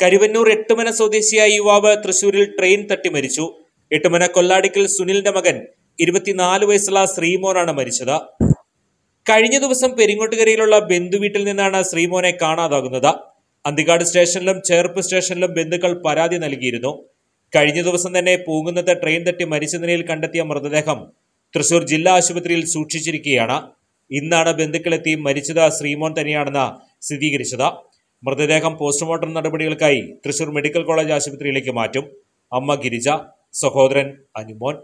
കരുവന്നൂർ എട്ടുമന സ്വദേശിയായ യുവാവ് തൃശൂരിൽ ട്രെയിൻ തട്ടി മരിച്ചു എട്ടുമന കൊല്ലാടിക്കൽ സുനിലിന്റെ മകൻ ഇരുപത്തിനാല് വയസ്സുള്ള ശ്രീമോനാണ് മരിച്ചത് കഴിഞ്ഞ ദിവസം പെരിങ്ങോട്ടുകരയിലുള്ള ബന്ധുവീട്ടിൽ നിന്നാണ് ശ്രീമോനെ കാണാതാകുന്നത് അന്തിക്കാട് സ്റ്റേഷനിലും ചേർപ്പ് സ്റ്റേഷനിലും ബന്ധുക്കൾ പരാതി നൽകിയിരുന്നു കഴിഞ്ഞ ദിവസം തന്നെ പൂങ്കുന്നത്തെ ട്രെയിൻ തട്ടി മരിച്ച നിലയിൽ കണ്ടെത്തിയ മൃതദേഹം തൃശൂർ ജില്ലാ ആശുപത്രിയിൽ സൂക്ഷിച്ചിരിക്കുകയാണ് ഇന്നാണ് ബന്ധുക്കളെത്തി മരിച്ചത് ശ്രീമോൻ തന്നെയാണെന്ന് സ്ഥിരീകരിച്ചത് മൃതദേഹം പോസ്റ്റ്മോർട്ടം നടപടികൾക്കായി തൃശൂർ മെഡിക്കൽ കോളേജ് ആശുപത്രിയിലേക്ക് മാറ്റും അമ്മ ഗിരിജ സഹോദരൻ അനുമോൻ